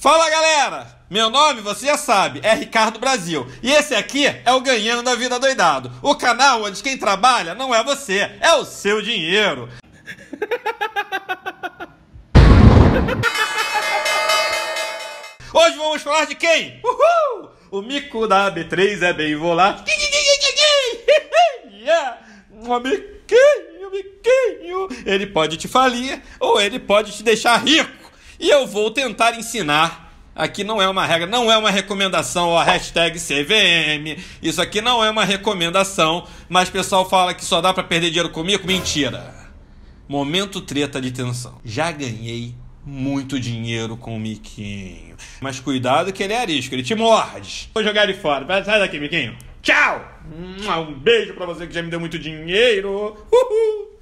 Fala galera! Meu nome, você já sabe, é Ricardo Brasil. E esse aqui é o Ganhando da Vida Doidado. O canal onde quem trabalha não é você, é o seu dinheiro. Hoje vamos falar de quem? Uhul! O mico da B3 é bem volátil. yeah! O amiguinho, o amiguinho, Ele pode te falir ou ele pode te deixar rico. E eu vou tentar ensinar. Aqui não é uma regra, não é uma recomendação, ó, hashtag CVM. Isso aqui não é uma recomendação, mas o pessoal fala que só dá para perder dinheiro comigo. Mentira! Momento treta de tensão. Já ganhei muito dinheiro com o Miquinho. Mas cuidado que ele é arisco, ele te morde. Vou jogar ele fora. Sai daqui, Miquinho. Tchau! Um beijo para você que já me deu muito dinheiro. Uhul!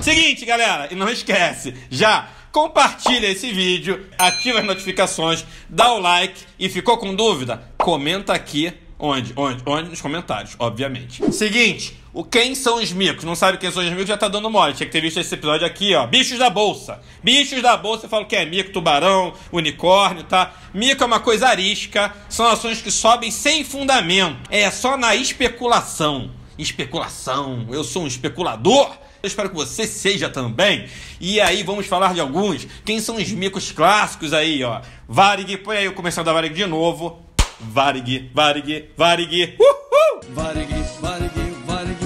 Seguinte, galera, e não esquece, já compartilha esse vídeo, ativa as notificações, dá o like e ficou com dúvida? Comenta aqui Onde? Onde? Onde? Nos comentários, obviamente. Seguinte, o quem são os micos? Não sabe quem são os micos, já tá dando mole. Tinha que ter visto esse episódio aqui, ó. Bichos da bolsa. Bichos da bolsa, eu falo que é mico, tubarão, unicórnio, tá? Mico é uma coisa arisca, são ações que sobem sem fundamento. É só na especulação. Especulação. Eu sou um especulador. Eu espero que você seja também. E aí vamos falar de alguns. Quem são os micos clássicos aí, ó? Varig, põe aí o comercial da Varig de novo. Varig, Varig, Varig. Uhul! Varig, Varig, Varig.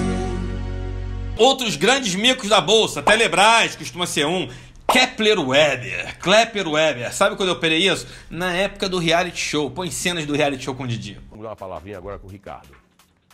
Outros grandes micos da bolsa, Telebrás costuma ser um. Kepler Weber, Kepler Weber, sabe quando eu operei isso? Na época do reality show, põe cenas do reality show com o Didi. Vamos dar uma palavrinha agora com o Ricardo.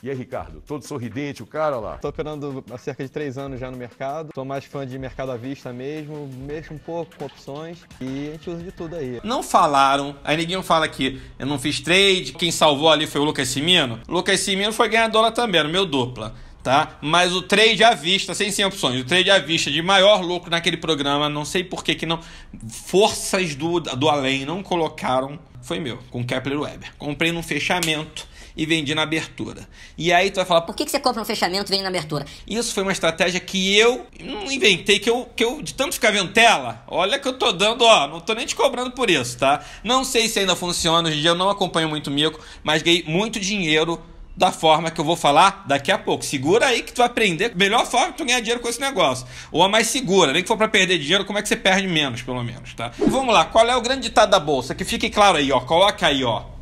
E aí, Ricardo, todo sorridente, o cara lá? Estou operando há cerca de três anos já no mercado. Sou mais fã de mercado à vista mesmo, mexo um pouco com opções e a gente usa de tudo aí. Não falaram, aí ninguém fala que eu não fiz trade, quem salvou ali foi o Lucas Simino. Lucas Simino foi ganhador lá também, era o meu dupla tá? Mas o trade à vista, sem sem opções, o trade à vista de maior lucro naquele programa, não sei por que que não forças do, do além não colocaram, foi meu, com Kepler Weber. Comprei num fechamento e vendi na abertura. E aí tu vai falar, por que, que você compra no fechamento e vende na abertura? Isso foi uma estratégia que eu não inventei, que eu, que eu de tanto ficar vendo tela, olha que eu tô dando, ó, não tô nem te cobrando por isso, tá? Não sei se ainda funciona, hoje em dia eu não acompanho muito mico, mas ganhei muito dinheiro da forma que eu vou falar daqui a pouco. Segura aí que tu vai aprender a melhor forma que tu ganhar dinheiro com esse negócio. Ou a mais segura, nem que for para perder dinheiro, como é que você perde menos, pelo menos, tá? Vamos lá, qual é o grande ditado da bolsa? Que fique claro aí, ó, coloca aí, ó.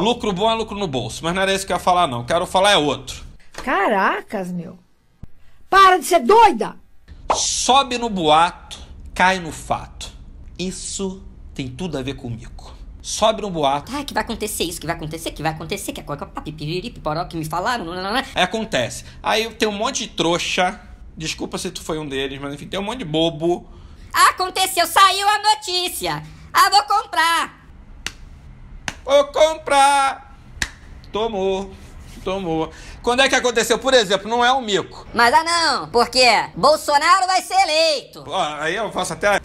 Lucro bom é lucro no bolso, mas não era isso que eu ia falar, não. Quero falar é outro. Caracas, meu. Para de ser doida! Sobe no boato, cai no fato. Isso tem tudo a ver comigo. Sobe no boato. Ah, que vai acontecer isso, que vai acontecer, que vai acontecer, que é a pipiriri, piporó, que me falaram. Nanana. Aí acontece. Aí tem um monte de trouxa. Desculpa se tu foi um deles, mas enfim, tem um monte de bobo. Aconteceu, saiu a notícia. Ah, vou comprar. Vou comprar. Tomou. Tomou. Quando é que aconteceu? Por exemplo, não é um mico. Mas ah não, porque Bolsonaro vai ser eleito. Ó, aí eu faço até.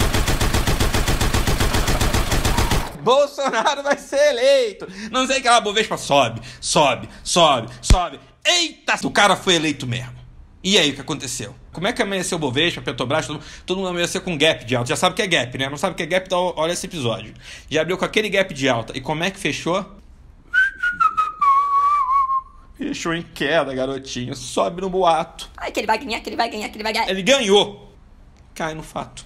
Bolsonaro vai ser eleito. Não sei que lá, Bovespa sobe, sobe, sobe, sobe. Eita, o cara foi eleito mesmo. E aí, o que aconteceu? Como é que amanheceu o Bovespa, Petrobras, todo, todo mundo amanheceu com gap de alta. Já sabe o que é gap, né? Não sabe o que é gap, então olha esse episódio. Já abriu com aquele gap de alta. E como é que fechou? Fechou em queda, garotinho. Sobe no boato. Ai, que ele vai ganhar, que ele vai ganhar, que ele vai ganhar. Ele ganhou. Cai no fato.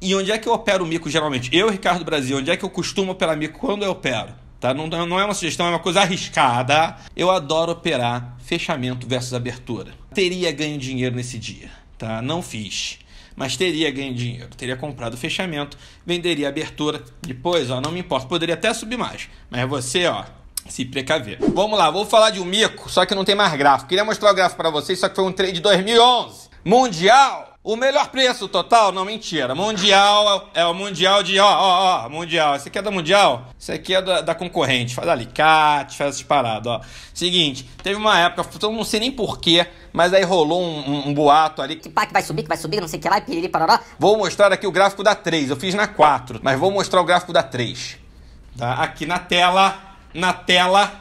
E onde é que eu opero o mico geralmente? Eu, Ricardo Brasil, onde é que eu costumo operar mico quando eu opero? tá? Não, não é uma sugestão, é uma coisa arriscada. Eu adoro operar fechamento versus abertura. Teria ganho dinheiro nesse dia, tá? Não fiz. Mas teria ganho dinheiro, teria comprado fechamento, venderia abertura, depois, ó, não me importa, poderia até subir mais, mas você, ó, se precaver. Vamos lá, vou falar de um mico, só que não tem mais gráfico. Queria mostrar o gráfico para vocês, só que foi um trade de 2011. Mundial o melhor preço total? Não, mentira. Mundial é, é o mundial de ó, ó, ó, mundial. Esse aqui é da mundial? Esse aqui é da, da concorrente. Faz alicate, faz essas paradas, ó. Seguinte, teve uma época, eu então não sei nem porquê, mas aí rolou um, um, um, boato ali. Que pá, que vai subir, que vai subir, não sei o que lá, e piriri, parará. Vou mostrar aqui o gráfico da 3. Eu fiz na 4, mas vou mostrar o gráfico da 3. Tá? Aqui na tela, na tela.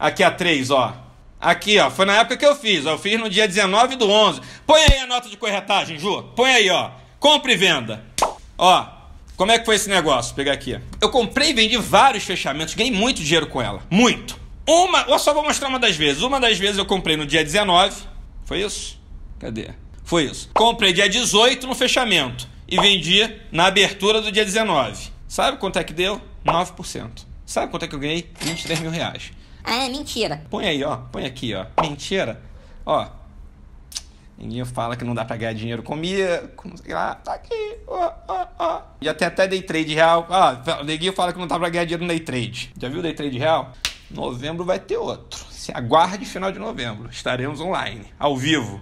Aqui a 3, ó. Aqui, ó, foi na época que eu fiz. Ó, eu fiz no dia 19 do 11. Põe aí a nota de corretagem, Ju. Põe aí, ó. Compra e venda. Ó, como é que foi esse negócio? Vou pegar aqui. Eu comprei e vendi vários fechamentos. Ganhei muito dinheiro com ela. Muito. Uma, eu só vou mostrar uma das vezes. Uma das vezes eu comprei no dia 19. Foi isso? Cadê? Foi isso. Comprei dia 18 no fechamento e vendi na abertura do dia 19. Sabe quanto é que deu? 9%. Sabe quanto é que eu ganhei? 23 mil reais. Ah, é, mentira. Põe aí, ó. Põe aqui, ó. Mentira. Ó. Ninguém fala que não dá pra ganhar dinheiro comigo. Como sei lá. Tá aqui. Ó, ó, ó. Já tem até day trade real. Ó, ninguém fala que não dá pra ganhar dinheiro no day trade. Já viu day trade real? Novembro vai ter outro. Se aguarde final de novembro. Estaremos online, ao vivo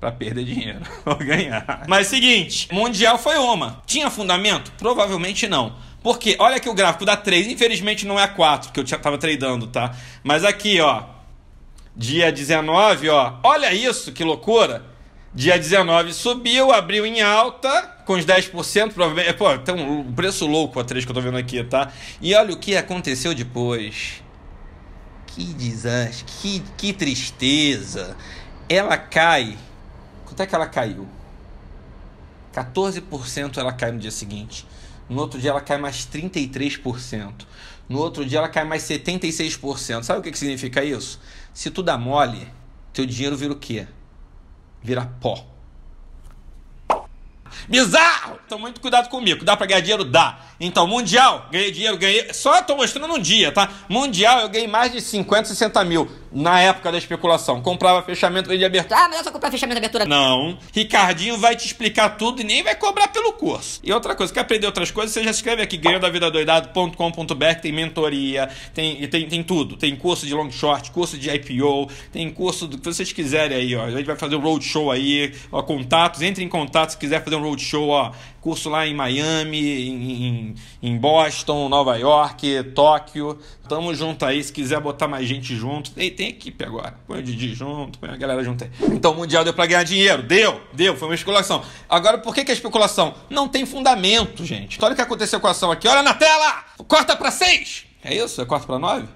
para perder dinheiro ou ganhar. Mas seguinte, mundial foi uma. Tinha fundamento? Provavelmente não. Porque olha aqui o gráfico da 3, infelizmente não é a 4 que eu estava tradando, tá? Mas aqui, ó, dia 19, ó, olha isso, que loucura. Dia 19 subiu, abriu em alta, com os 10%, provavelmente. É, pô, tem um preço louco a 3 que eu tô vendo aqui, tá? E olha o que aconteceu depois. Que desastre, que, que tristeza. Ela cai. Quanto é que ela caiu? 14% ela cai no dia seguinte. No outro dia ela cai mais 33%. No outro dia ela cai mais 76%. Sabe o que, que significa isso? Se tu dá mole, teu dinheiro vira o quê? Vira pó. Bizarro! Então muito cuidado comigo. Dá pra ganhar dinheiro? Dá. Então, Mundial, ganhei dinheiro, ganhei. Só tô mostrando um dia, tá? Mundial eu ganhei mais de 50, 60 mil na época da especulação. Comprava fechamento de abertura. Ah, mas eu só comprar fechamento de abertura. Não. Ricardinho vai te explicar tudo e nem vai cobrar pelo curso. E outra coisa, quer aprender outras coisas, você já se inscreve aqui, ganhodavidadoidado.com.br, tem mentoria, tem, tem, tem tudo. Tem curso de long short, curso de IPO, tem curso do que vocês quiserem aí, ó. A gente vai fazer um roadshow aí, ó, contatos, entre em contato se quiser fazer um roadshow, ó curso lá em Miami, em, em Boston, Nova York, Tóquio. Tamo junto aí, se quiser botar mais gente junto. Ei, tem equipe agora. Põe o Didi junto, põe a galera junto aí. Então o Mundial deu para ganhar dinheiro. Deu, deu, foi uma especulação. Agora, por que, que a é especulação? Não tem fundamento, gente. Olha o que aconteceu com a ação aqui. Olha na tela! Corta para seis! É isso? É corta para nove?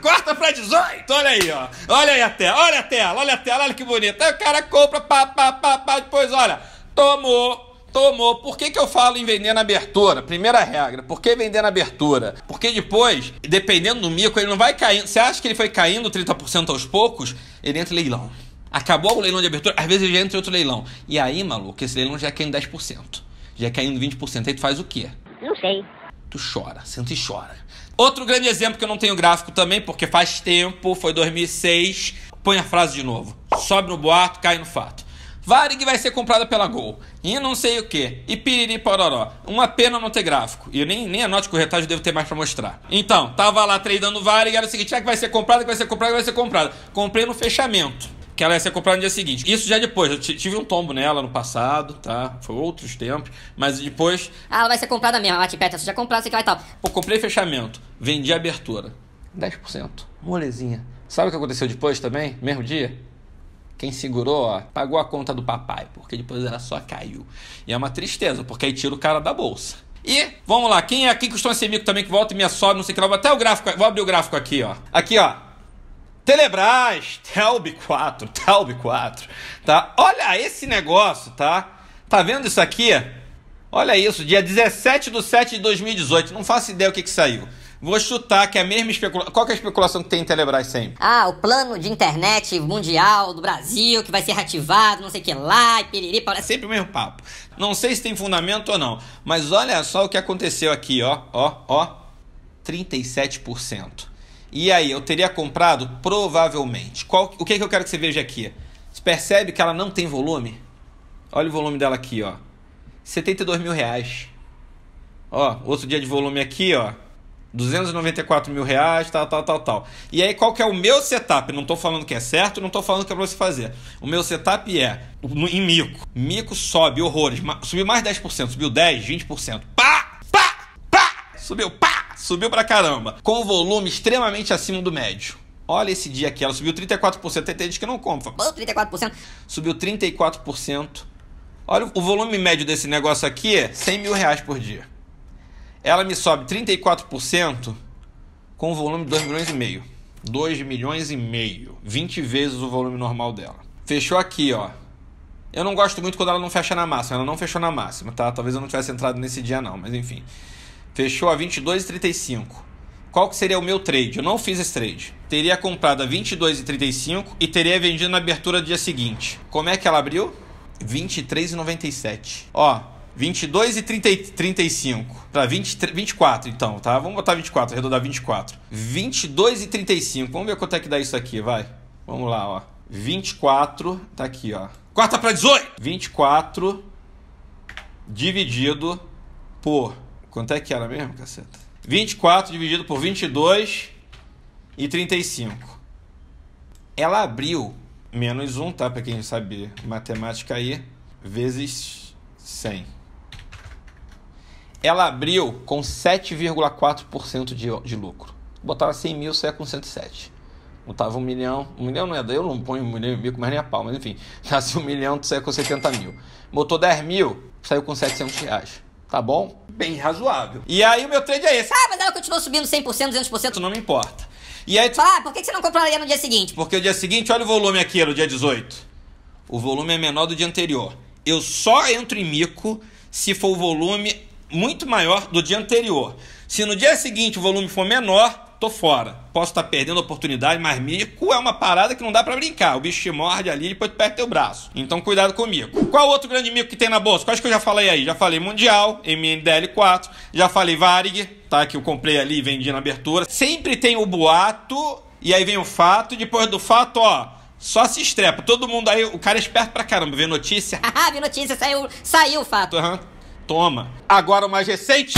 Corta pra 18, olha aí, ó. Olha aí a tela, olha a tela, olha a tela, olha que bonita. Aí o cara compra, pá, pá, pá, pá, depois, olha, tomou tomou. Por que, que eu falo em vender na abertura? Primeira regra, por que vender na abertura? Porque depois, dependendo do mico, ele não vai caindo. Você acha que ele foi caindo 30% aos poucos? Ele entra em leilão. Acabou o leilão de abertura, às vezes ele já entra em outro leilão. E aí, maluco, esse leilão já caiu em 10%. Já caiu em 20%. Aí tu faz o quê? Não sei. Tu chora, senta e chora. Outro grande exemplo que eu não tenho gráfico também, porque faz tempo, foi 2006. Põe a frase de novo. Sobe no boato, cai no fato. Varig vai ser comprada pela Gol. E não sei o que. E piriri pororó. Uma pena não ter gráfico. E eu nem, nem a nota de corretagem devo ter mais para mostrar. Então, tava lá treinando Varig, era o seguinte, ah, que vai ser comprada, que vai ser comprada, que vai ser comprada. Comprei no fechamento. Que ela ia ser comprada no dia seguinte. Isso já depois, eu tive um tombo nela no passado, tá? Foi outros tempos, mas depois. Ah, ela vai ser comprada mesmo, ah, a Wattpad, você já comprou, sei que vai tal. Pô, comprei fechamento, vendi abertura. 10%. Molezinha. Sabe o que aconteceu depois também? Mesmo dia? Quem segurou, ó, pagou a conta do papai, porque depois ela só caiu. E é uma tristeza, porque aí tira o cara da bolsa. E vamos lá, quem é aqui que estou em mico também, que volta e me sobe, não sei o que lá. Vou até o gráfico, vou abrir o gráfico aqui, ó. Aqui, ó. Telebrás, Telb 4, Telb 4, tá? Olha esse negócio, tá? Tá vendo isso aqui? Olha isso, dia 17 de 7 de 2018. Não faço ideia o que que saiu. Vou chutar que é a mesma especulação. Qual é a especulação que tem em Telebrás sempre? Ah, o plano de internet mundial do Brasil que vai ser reativado, não sei o que lá, e piriri, para é sempre o mesmo papo. Não sei se tem fundamento ou não, mas olha só o que aconteceu aqui, ó, ó, ó. 37%. E aí, eu teria comprado? Provavelmente. Qual, o que, é que eu quero que você veja aqui? Você percebe que ela não tem volume? Olha o volume dela aqui, ó. 72 mil reais. Ó, outro dia de volume aqui, ó. 294 mil reais, tal, tal, tal, tal. E aí, qual que é o meu setup? Não estou falando que é certo, não estou falando que é pra você fazer. O meu setup é em mico. Mico sobe, horrores. Subiu mais 10%, subiu 10, 20%. Pá! Pá! Pá! Subiu, pá! Subiu pra caramba. Com volume extremamente acima do médio. Olha esse dia aqui, ela subiu 34%. Tem gente que não compra. Pô, 34%. Subiu 34%. Olha o volume médio desse negócio aqui, 100 mil reais por dia ela me sobe 34% com o volume de 2 milhões e meio. 2 milhões e meio. 20 vezes o volume normal dela. Fechou aqui, ó. Eu não gosto muito quando ela não fecha na máxima. Ela não fechou na máxima, tá? Talvez eu não tivesse entrado nesse dia não, mas enfim. Fechou a 22,35. Qual que seria o meu trade? Eu não fiz esse trade. Teria comprado a 22,35 e teria vendido na abertura do dia seguinte. Como é que ela abriu? 23,97. Ó, 22 e 30, 35. Tá, 20, 24 então, tá? Vamos botar 24, arredondar 24. 22 e 35. Vamos ver quanto é que dá isso aqui, vai. Vamos lá, ó. 24, tá aqui, ó. Corta pra 18! 24 dividido por... Quanto é que era mesmo, caceta? 24 dividido por 22 e 35. Ela abriu menos 1, tá? Pra quem sabe matemática aí, vezes 100 ela abriu com 7,4% de, de lucro. Botava 100 mil, saia com 107. Botava um milhão, um milhão não é, daí, eu não ponho um milhão e mil, mas nem a pau, mas enfim, nasce um milhão, tu sai com 70 mil. Botou 10 mil, saiu com 700 reais. Tá bom? Bem razoável. E aí o meu trade é esse. Ah, mas ela continuou subindo 100%, 200%, não me importa. E aí tu fala, ah, por que você não compraria no dia seguinte? Porque o dia seguinte, olha o volume aqui, no dia 18. O volume é menor do dia anterior. Eu só entro em mico se for o volume muito maior do dia anterior. Se no dia seguinte o volume for menor, tô fora. Posso estar tá perdendo a oportunidade, mas mico é uma parada que não dá para brincar. O bicho te morde ali e depois tu perde teu braço. Então cuidado comigo. Qual outro grande mico que tem na bolsa? Quais que eu já falei aí? Já falei Mundial, MNDL4, já falei Varig, tá? Que eu comprei ali e vendi na abertura. Sempre tem o boato e aí vem o fato. Depois do fato, ó, só se estrepa. Todo mundo aí, o cara é esperto pra caramba, vê notícia. Ah, vi notícia, saiu, saiu o fato. Uhum. Toma. Agora o mais recente.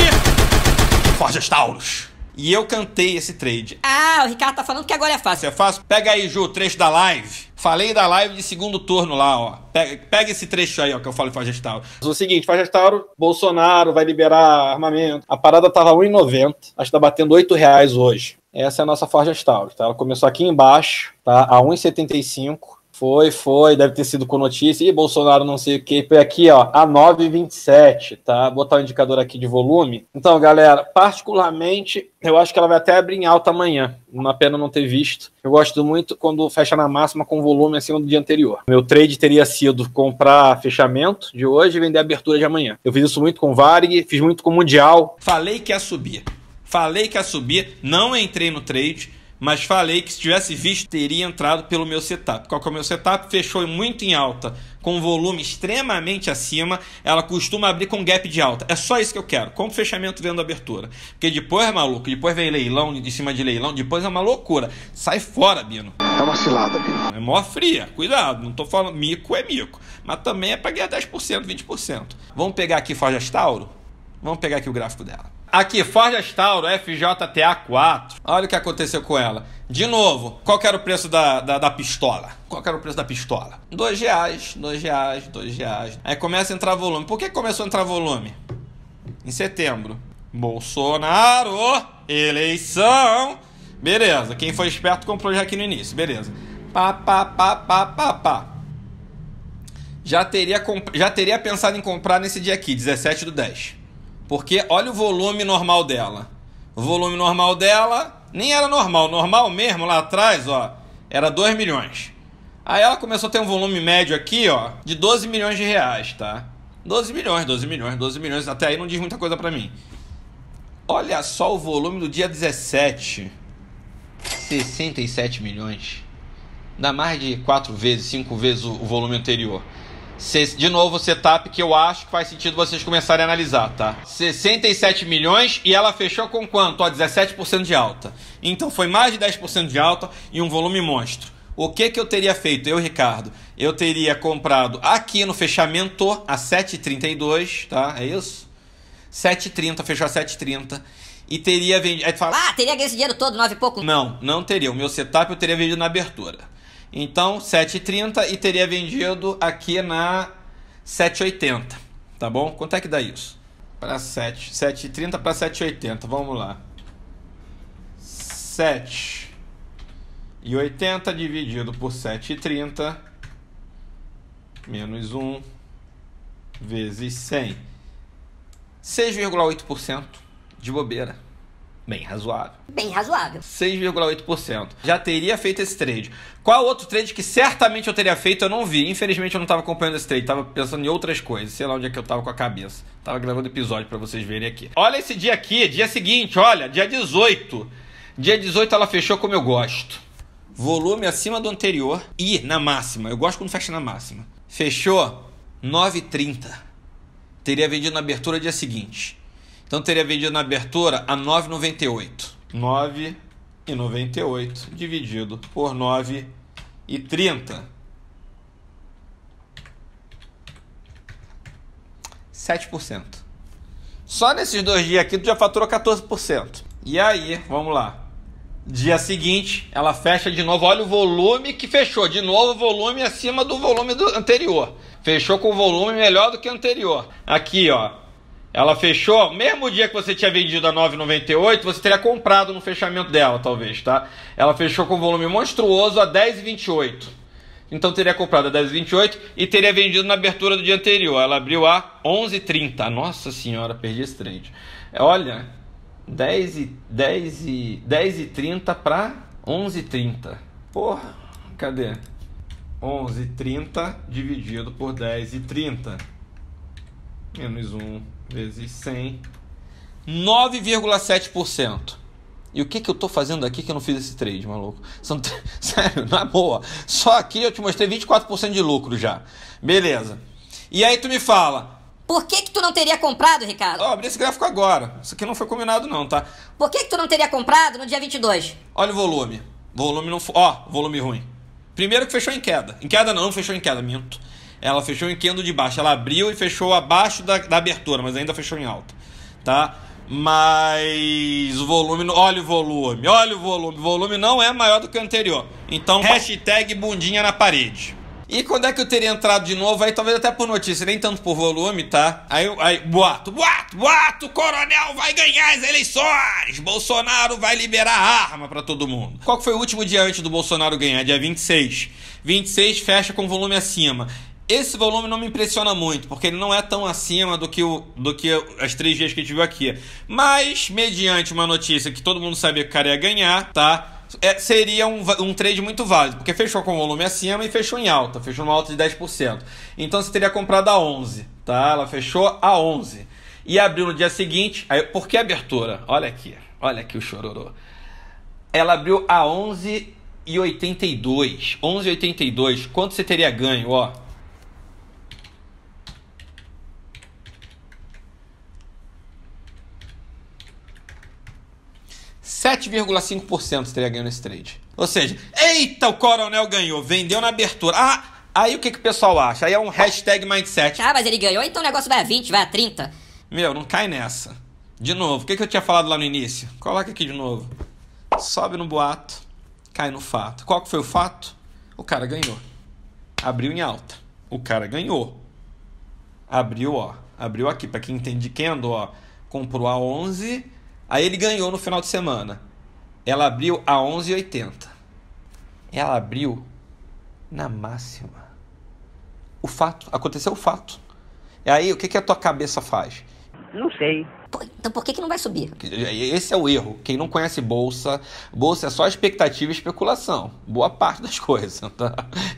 Forja Taurus. E eu cantei esse trade. Ah, o Ricardo tá falando que agora é fácil. É fácil? Pega aí, Ju, o trecho da live. Falei da live de segundo turno lá, ó. Pega, pega esse trecho aí, ó, que eu falo em Fagestauro. O seguinte, Fagestauro, Bolsonaro vai liberar armamento. A parada tava 1,90. Acho que tá batendo 8 reais hoje. Essa é a nossa Forja Taurus, tá? Ela começou aqui embaixo, tá? A 1,75 foi, foi, deve ter sido com notícia. E Bolsonaro não sei o que. foi Aqui, ó, a 9,27, tá? Vou botar o um indicador aqui de volume. Então, galera, particularmente, eu acho que ela vai até abrir em alta amanhã. Uma pena não ter visto. Eu gosto muito quando fecha na máxima com volume acima do dia anterior. Meu trade teria sido comprar fechamento de hoje e vender abertura de amanhã. Eu fiz isso muito com Varig, fiz muito com Mundial. Falei que ia subir. Falei que ia subir, não entrei no trade mas falei que se tivesse visto, teria entrado pelo meu setup. Qual que é o meu setup? Fechou muito em alta, com volume extremamente acima, ela costuma abrir com gap de alta. É só isso que eu quero, com fechamento vendo abertura. Porque depois, maluco, depois vem leilão em cima de leilão, depois é uma loucura. Sai fora, Bino. É uma cilada, Bino. É mó fria, cuidado, não tô falando mico é mico, mas também é para ganhar 10%, 20%. Vamos pegar aqui Foja Tauro? Vamos pegar aqui o gráfico dela. Aqui, Ford Astauro FJTA4. Olha o que aconteceu com ela. De novo, qual era o preço da, da, da, pistola? Qual era o preço da pistola? Dois reais, dois reais, dois reais. Aí começa a entrar volume. Por que começou a entrar volume? Em setembro. Bolsonaro, eleição. Beleza, quem foi esperto comprou já aqui no início. Beleza. Pá, pá, pá, pá, pá, pá. Já teria, já teria pensado em comprar nesse dia aqui, 17 do 10. Porque olha o volume normal dela. O volume normal dela nem era normal. Normal mesmo lá atrás, ó, era 2 milhões. Aí ela começou a ter um volume médio aqui, ó, de 12 milhões de reais, tá? 12 milhões, 12 milhões, 12 milhões, até aí não diz muita coisa para mim. Olha só o volume do dia 17. 67 milhões. Dá mais de 4 vezes, 5 vezes o volume anterior de novo, setup que eu acho que faz sentido vocês começarem a analisar, tá? 67 milhões e ela fechou com quanto? Ó, 17% de alta. Então foi mais de 10% de alta e um volume monstro. O que, que eu teria feito, eu, Ricardo? Eu teria comprado aqui no fechamento a 7,32, tá? É isso? 7,30, fechou a 7,30 e teria vendido. Aí tu fala, ah, teria ganho esse dinheiro todo, nove e pouco. Não, não teria. O meu setup eu teria vendido na abertura. Então, 7,30 e teria vendido aqui na 7,80, tá bom? Quanto é que dá isso? Para 7, 7,30 para 7,80, vamos lá. 7,80 dividido por 7,30 menos 1 vezes 100. 6,8% de bobeira. Bem razoável. Bem razoável. 6,8%. Já teria feito esse trade. Qual outro trade que certamente eu teria feito, eu não vi. Infelizmente eu não estava acompanhando esse trade, estava pensando em outras coisas. Sei lá onde é que eu estava com a cabeça. Estava gravando episódio para vocês verem aqui. Olha esse dia aqui, dia seguinte, olha, dia 18. Dia 18 ela fechou como eu gosto. Volume acima do anterior e na máxima. Eu gosto quando fecha na máxima. Fechou 9,30. Teria vendido na abertura dia seguinte. Então teria vendido na abertura a 9,98. 9,98 dividido por 9,30. 7%. Só nesses dois dias aqui tu já faturou 14%. E aí, vamos lá. Dia seguinte, ela fecha de novo. Olha o volume que fechou. De novo, volume acima do volume do anterior. Fechou com volume melhor do que anterior. Aqui, ó. Ela fechou, mesmo dia que você tinha vendido a 9,98, você teria comprado no fechamento dela, talvez, tá? Ela fechou com volume monstruoso a 10,28. Então teria comprado a 10,28 e teria vendido na abertura do dia anterior. Ela abriu a 11,30. Nossa senhora, perdi esse trade. É, olha, 10 e 10 e 10 e para 11:30. Porra, cadê? 11:30 dividido por 10 e menos 1 Vezes 100. 9,7%. E o que, que eu tô fazendo aqui que eu não fiz esse trade, maluco? São... Sério, na boa. Só aqui eu te mostrei 24% de lucro já. Beleza. E aí tu me fala. Por que que tu não teria comprado, Ricardo? Ó, oh, abri esse gráfico agora. Isso aqui não foi combinado não, tá? Por que que tu não teria comprado no dia 22? Olha o volume. Volume não... Ó, oh, volume ruim. Primeiro que fechou em queda. Em queda não, não fechou em queda, minto. Ela fechou em candle de baixo. Ela abriu e fechou abaixo da, da abertura, mas ainda fechou em alta. Tá? Mas o volume, olha o volume, olha o volume. O volume não é maior do que o anterior. Então, hashtag bundinha na parede. E quando é que eu teria entrado de novo? Aí talvez até por notícia, nem tanto por volume, tá? Aí, aí boato, boato, boato, coronel vai ganhar as eleições! Bolsonaro vai liberar arma para todo mundo. Qual foi o último dia antes do Bolsonaro ganhar? Dia 26. 26 fecha com volume acima. Esse volume não me impressiona muito, porque ele não é tão acima do que, o, do que as três dias que a gente viu aqui. Mas, mediante uma notícia que todo mundo sabia que o cara ia ganhar, tá? É, seria um, um trade muito válido, porque fechou com volume acima e fechou em alta, fechou numa alta de 10%. Então você teria comprado a 11, tá? Ela fechou a 11. E abriu no dia seguinte, aí, por que abertura? Olha aqui, olha aqui o chororô. Ela abriu a 11,82. 11,82, quanto você teria ganho, ó? 7,5% teria ganho nesse trade. Ou seja, eita, o Coronel ganhou, vendeu na abertura. Ah, aí o que, que o pessoal acha? Aí é um hashtag mindset. Ah, mas ele ganhou, então o negócio vai a 20, vai a 30. Meu, não cai nessa. De novo, o que, que eu tinha falado lá no início? Coloca aqui de novo. Sobe no boato, cai no fato. Qual que foi o fato? O cara ganhou. Abriu em alta. O cara ganhou. Abriu, ó. Abriu aqui. Para quem entende de candle, ó. Comprou a 11 Aí ele ganhou no final de semana. Ela abriu a 11,80. Ela abriu na máxima. O fato, aconteceu o fato. E aí, o que, que a tua cabeça faz? Não sei então por que, que não vai subir? Esse é o erro. Quem não conhece bolsa, bolsa é só expectativa e especulação. Boa parte das coisas, tá?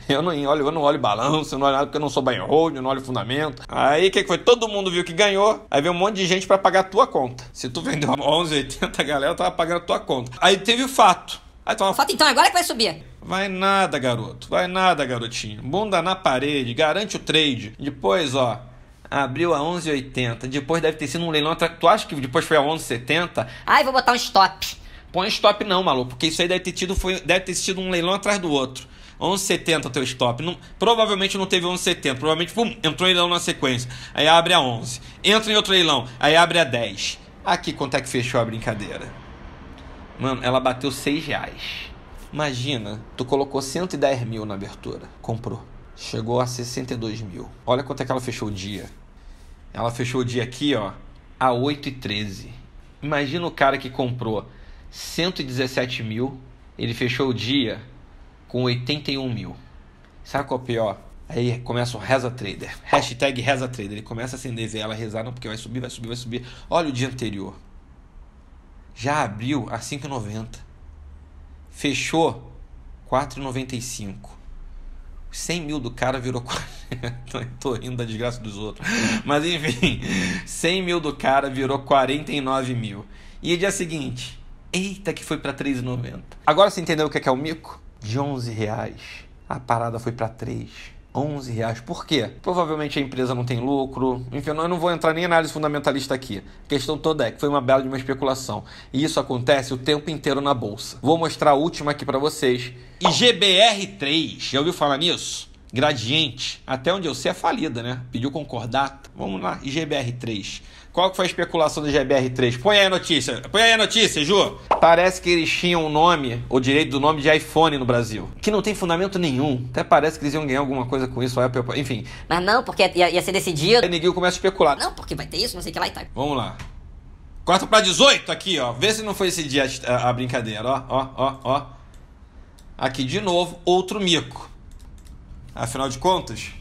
Eu não olho, eu não olho balanço, eu não olho nada porque eu não sou banho hold, eu não olho fundamento. Aí o que, que foi? Todo mundo viu que ganhou, aí veio um monte de gente para pagar a tua conta. Se tu vendeu 11,80, a galera tava pagando a tua conta. Aí teve o fato. Aí toma... Fato então, é agora é que vai subir. Vai nada, garoto. Vai nada, garotinho. Bunda na parede, garante o trade. Depois, ó, Abriu a 11,80. Depois deve ter sido um leilão. Tu acha que depois foi a 11,70? Ai, vou botar um stop. Põe stop não, maluco, porque isso aí deve ter tido, foi, deve ter sido um leilão atrás do outro. 11,70 o teu stop. Não, provavelmente não teve 11,70. Provavelmente pum, entrou em leilão na sequência. Aí abre a 11. Entra em outro leilão. Aí abre a 10. Aqui quanto é que fechou a brincadeira? Mano, ela bateu 6 reais. Imagina, tu colocou 110 mil na abertura. Comprou. Chegou a 62 mil. Olha quanto é que ela fechou o dia. Ela fechou o dia aqui, ó, a 8,13. Imagina o cara que comprou 117 mil, ele fechou o dia com 81 mil. Sabe qual é o pior? Aí começa o Reza Trader. Hashtag Reza Trader. Ele começa a acender vela, rezar, não, porque vai subir, vai subir, vai subir. Olha o dia anterior. Já abriu a 5,90. Fechou 4,95. 100 mil do cara virou 40. Tô rindo da desgraça dos outros. Mas enfim, 100 mil do cara virou 49 mil. E é dia seguinte, eita que foi pra 3,90. Agora você entendeu o que é, que é o mico? De 11 reais, a parada foi pra 3. 11 reais. Por quê? Provavelmente a empresa não tem lucro. Enfim, eu não vou entrar nem em análise fundamentalista aqui. A questão toda é que foi uma bela de uma especulação. E isso acontece o tempo inteiro na bolsa. Vou mostrar a última aqui para vocês. IGBR3. Já ouviu falar nisso? Gradiente, até onde eu sei, é falida, né? Pediu concordata. Vamos lá, IGBR3. Qual que foi a especulação do IGBR3? Põe aí a notícia, põe aí a notícia, Ju. Parece que eles tinham o um nome, o direito do nome de iPhone no Brasil, que não tem fundamento nenhum. Até parece que eles iam ganhar alguma coisa com isso, Apple, enfim. Mas não, porque ia, ia ser decidido. Aí ninguém começa a especular. Não, porque vai ter isso, não sei o que lá e tal. Vamos lá. Quarto pra 18 aqui, ó. Vê se não foi esse dia a, a brincadeira, ó, ó, ó, ó. Aqui de novo, outro mico. Afinal de contas,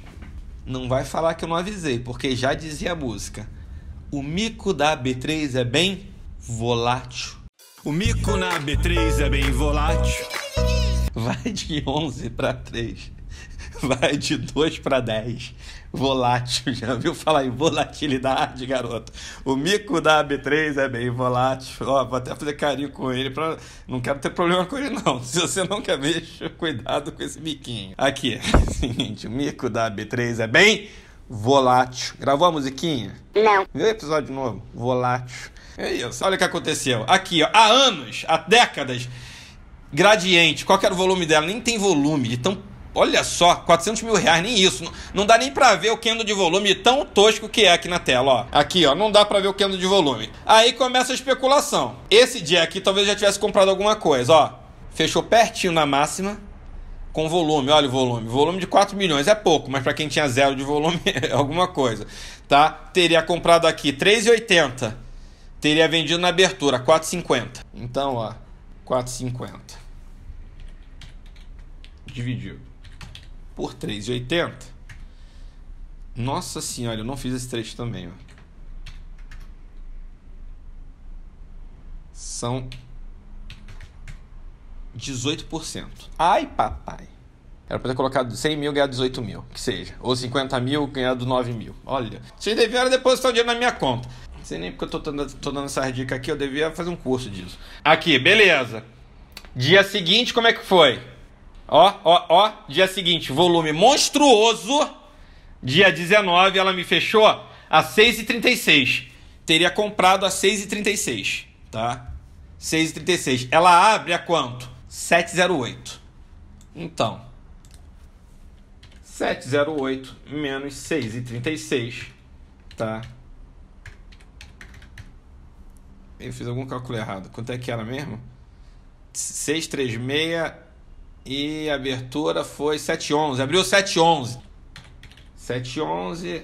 não vai falar que eu não avisei, porque já dizia a música. O mico da B3 é bem volátil. O mico na B3 é bem volátil. Vai de 11 para 3. vai de 2 para 10. Volátil, já viu falar em volatilidade, garoto? O mico da b 3 é bem volátil. Ó, vou até fazer carinho com ele para não quero ter problema com ele não. Se você não quer mexer, cuidado com esse miquinho. Aqui, seguinte, o mico da b 3 é bem volátil. Gravou a musiquinha? Não. Viu o episódio novo? Volátil. É isso, olha o que aconteceu. Aqui, ó, há anos, há décadas, gradiente, qual que era o volume dela? Nem tem volume, de tão Olha só, 400 mil reais, nem isso. Não, não dá nem pra ver o candle de volume tão tosco que é aqui na tela, ó. Aqui, ó, não dá pra ver o candle de volume. Aí começa a especulação. Esse dia aqui talvez já tivesse comprado alguma coisa, ó. Fechou pertinho na máxima com volume, olha o volume, volume de 4 milhões é pouco, mas para quem tinha zero de volume é alguma coisa, tá? Teria comprado aqui 3,80, teria vendido na abertura 4,50. Então, ó, 4,50. Dividido por 3,80. Nossa senhora, eu não fiz esse trecho também. Ó. São 18%. Ai, papai. Era pra ter colocado 100 mil, ganhar 18 mil, que seja. Ou 50 mil, ganhado 9 mil. Olha, vocês deviam depositar o dinheiro na minha conta. Não sei nem porque eu tô, dando, tô dando essa dica aqui, eu devia fazer um curso disso. Aqui, beleza. Dia seguinte, como é que foi? Ó, ó, ó, dia seguinte, volume monstruoso. Dia 19 ela me fechou a 6,36. Teria comprado a 6,36, tá? 6,36. Ela abre a quanto? 7,08. Então, 7,08 menos 6,36, tá? Eu fiz algum cálculo errado. Quanto é que era mesmo? 636 e a abertura foi 711. Abriu 711. 711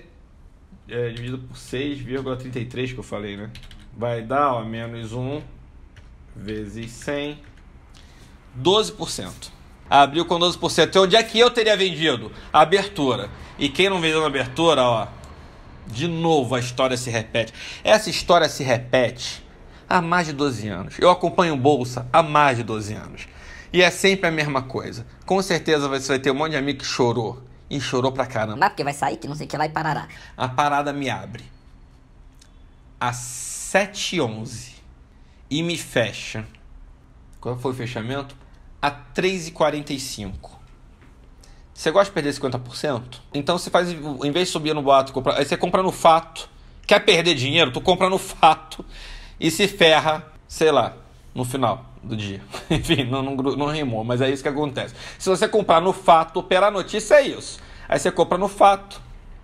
é, dividido por 6,33 que eu falei, né? Vai dar ó, menos 1 vezes 100. 12%. Abriu com 12%. Então, onde é que eu teria vendido? abertura. E quem não vendeu na abertura, ó. De novo a história se repete. Essa história se repete há mais de 12 anos. Eu acompanho bolsa há mais de 12 anos. E é sempre a mesma coisa. Com certeza você vai ter um monte de amigo que chorou. E chorou pra caramba. Mas porque vai sair que não sei o que lá e parará. A parada me abre. Às 7h11. E me fecha. Qual foi o fechamento? A 3h45. Você gosta de perder 50%? Então você faz, em vez de subir no boato, aí você compra no fato. Quer perder dinheiro? Tu compra no fato. E se ferra, sei lá, no final do dia. Enfim, não, não, não rimou, mas é isso que acontece. Se você comprar no fato pela notícia, é isso. Aí você compra no fato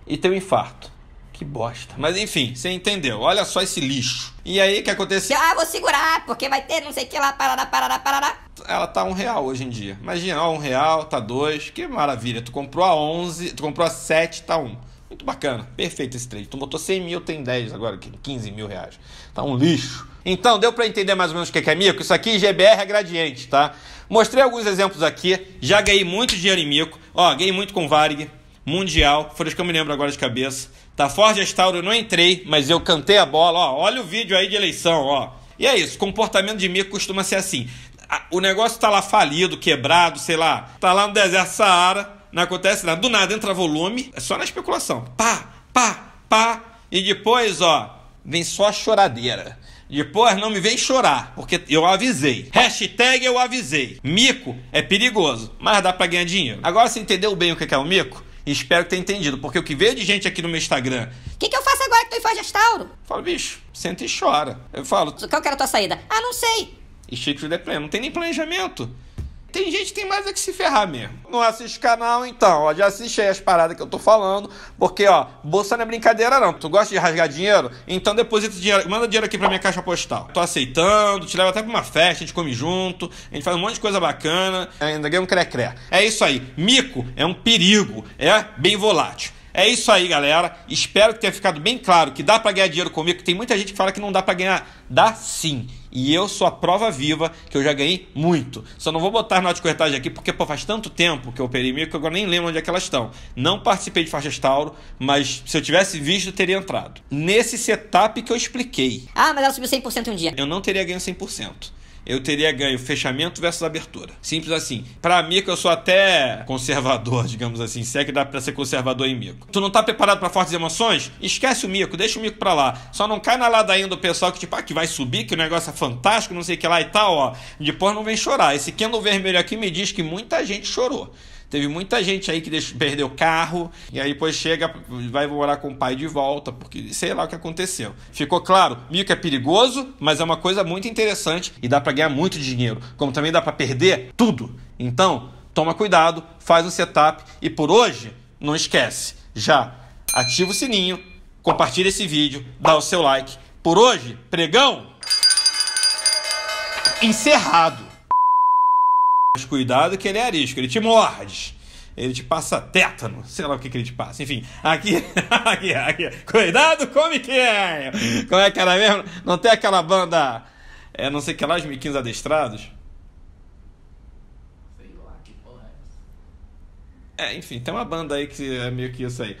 e tem um infarto. Que bosta. Mas enfim, você entendeu. Olha só esse lixo. E aí, o que aconteceu? Ah, vou segurar, porque vai ter não sei o que lá, parará, parará, parará. Ela tá um real hoje em dia. Imagina, ó, um real, tá dois. Que maravilha. Tu comprou a 11, tu comprou a 7, tá um. Muito bacana. Perfeito esse trade. Tu botou 100 mil, tem 10 agora, 15 mil reais. Tá um lixo. Então, deu para entender mais ou menos o que é mico? Isso aqui GBR é gradiente, tá? Mostrei alguns exemplos aqui, já ganhei muito dinheiro em mico. Ó, ganhei muito com Varig, Mundial, foram que eu me lembro agora de cabeça. Tá, Ford Estauro eu não entrei, mas eu cantei a bola, ó, olha o vídeo aí de eleição, ó. E é isso, comportamento de mico costuma ser assim. O negócio tá lá falido, quebrado, sei lá, tá lá no deserto Saara, não acontece nada. Do nada entra volume, é só na especulação. Pá, pá, pá. E depois, ó, vem só a choradeira. Depois não me vem chorar, porque eu avisei. Hashtag eu avisei. Mico é perigoso, mas dá para ganhar dinheiro. Agora você entendeu bem o que é, é o mico? Espero ter entendido, porque o que veio de gente aqui no meu Instagram. O que, que, eu faço agora que tu faz Foz falo, bicho, senta e chora. Eu falo. Qual que era a tua saída? Ah, não sei. Estilo de plano, não tem nem planejamento. Tem gente que tem mais é que se ferrar mesmo. Não assiste canal, então, ó, já assiste aí as paradas que eu tô falando, porque, ó, bolsa não é brincadeira não. Tu gosta de rasgar dinheiro? Então deposita dinheiro, manda dinheiro aqui pra minha caixa postal. Tô aceitando, te leva até pra uma festa, a gente come junto, a gente faz um monte de coisa bacana, ainda ganha um cré-cré. É isso aí, mico é um perigo, é bem volátil. É isso aí, galera. Espero que tenha ficado bem claro que dá para ganhar dinheiro comigo. Tem muita gente que fala que não dá para ganhar. Dá sim. E eu sou a prova viva que eu já ganhei muito. Só não vou botar nota de corretagem aqui porque pô, faz tanto tempo que eu operei meio que eu agora nem lembro onde é que elas estão. Não participei de faixas Tauro, mas se eu tivesse visto, teria entrado. Nesse setup que eu expliquei. Ah, mas ela subiu 100% em um dia. Eu não teria ganho 100% eu teria ganho fechamento versus abertura. Simples assim. Para que eu sou até conservador, digamos assim, se é que dá para ser conservador em mico. Tu não tá preparado para fortes emoções? Esquece o mico, deixa o mico para lá. Só não cai na ladainha do pessoal que tipo, ah, que vai subir, que o negócio é fantástico, não sei o que lá e tal, ó. Depois não vem chorar. Esse candle vermelho aqui me diz que muita gente chorou. Teve muita gente aí que deixou, perdeu carro e aí depois chega, vai morar com o pai de volta, porque sei lá o que aconteceu. Ficou claro, que é perigoso, mas é uma coisa muito interessante e dá para ganhar muito dinheiro, como também dá para perder tudo. Então, toma cuidado, faz um setup e por hoje, não esquece, já ativa o sininho, compartilha esse vídeo, dá o seu like. Por hoje, pregão encerrado cuidado que ele é arisco, ele te morde. Ele te passa tétano, sei lá o que, que ele te passa. Enfim, aqui, aqui, aqui. Cuidado, come é. Como é que era mesmo? Não tem aquela banda, é, não sei que lá, os miquinhos adestrados? Sei lá, que porra é essa? É, enfim, tem uma banda aí que é meio que isso aí.